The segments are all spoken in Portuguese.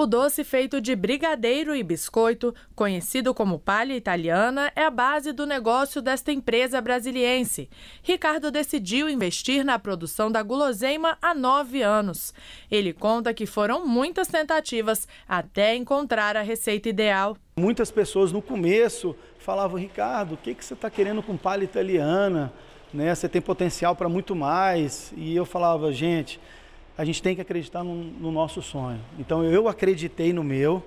O doce feito de brigadeiro e biscoito, conhecido como palha italiana, é a base do negócio desta empresa brasiliense. Ricardo decidiu investir na produção da guloseima há nove anos. Ele conta que foram muitas tentativas até encontrar a receita ideal. Muitas pessoas no começo falavam, Ricardo, o que, que você está querendo com palha italiana? Né? Você tem potencial para muito mais. E eu falava, gente, a gente tem que acreditar no, no nosso sonho. Então eu acreditei no meu,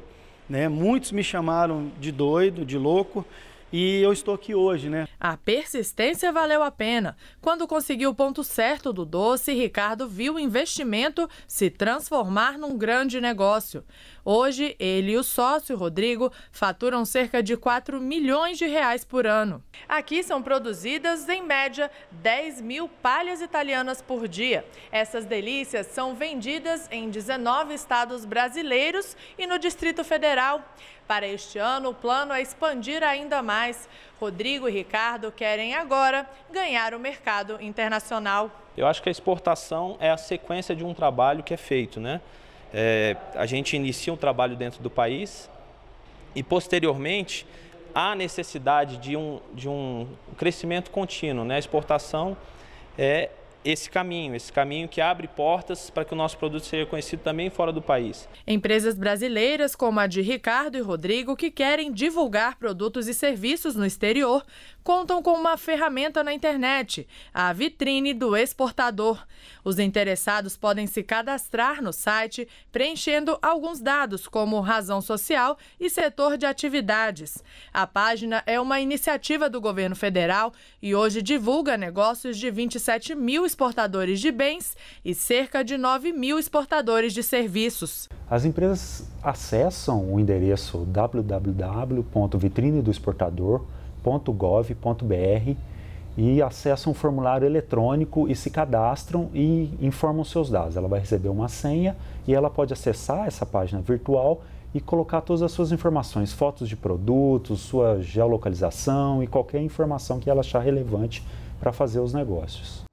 né? Muitos me chamaram de doido, de louco, e eu estou aqui hoje, né? A persistência valeu a pena. Quando conseguiu o ponto certo do doce, Ricardo viu o investimento se transformar num grande negócio. Hoje, ele e o sócio Rodrigo faturam cerca de 4 milhões de reais por ano. Aqui são produzidas, em média, 10 mil palhas italianas por dia. Essas delícias são vendidas em 19 estados brasileiros e no Distrito Federal. Para este ano, o plano é expandir ainda mais mas Rodrigo e Ricardo querem agora ganhar o mercado internacional. Eu acho que a exportação é a sequência de um trabalho que é feito, né? É, a gente inicia um trabalho dentro do país e posteriormente há necessidade de um, de um crescimento contínuo, né? A exportação é esse caminho, esse caminho que abre portas para que o nosso produto seja conhecido também fora do país. Empresas brasileiras como a de Ricardo e Rodrigo, que querem divulgar produtos e serviços no exterior, contam com uma ferramenta na internet, a vitrine do exportador. Os interessados podem se cadastrar no site preenchendo alguns dados, como razão social e setor de atividades. A página é uma iniciativa do governo federal e hoje divulga negócios de 27 mil exportadores de bens e cerca de 9 mil exportadores de serviços. As empresas acessam o endereço www.vitrinedoexportador.gov.br e acessam um formulário eletrônico e se cadastram e informam seus dados. Ela vai receber uma senha e ela pode acessar essa página virtual e colocar todas as suas informações, fotos de produtos, sua geolocalização e qualquer informação que ela achar relevante para fazer os negócios.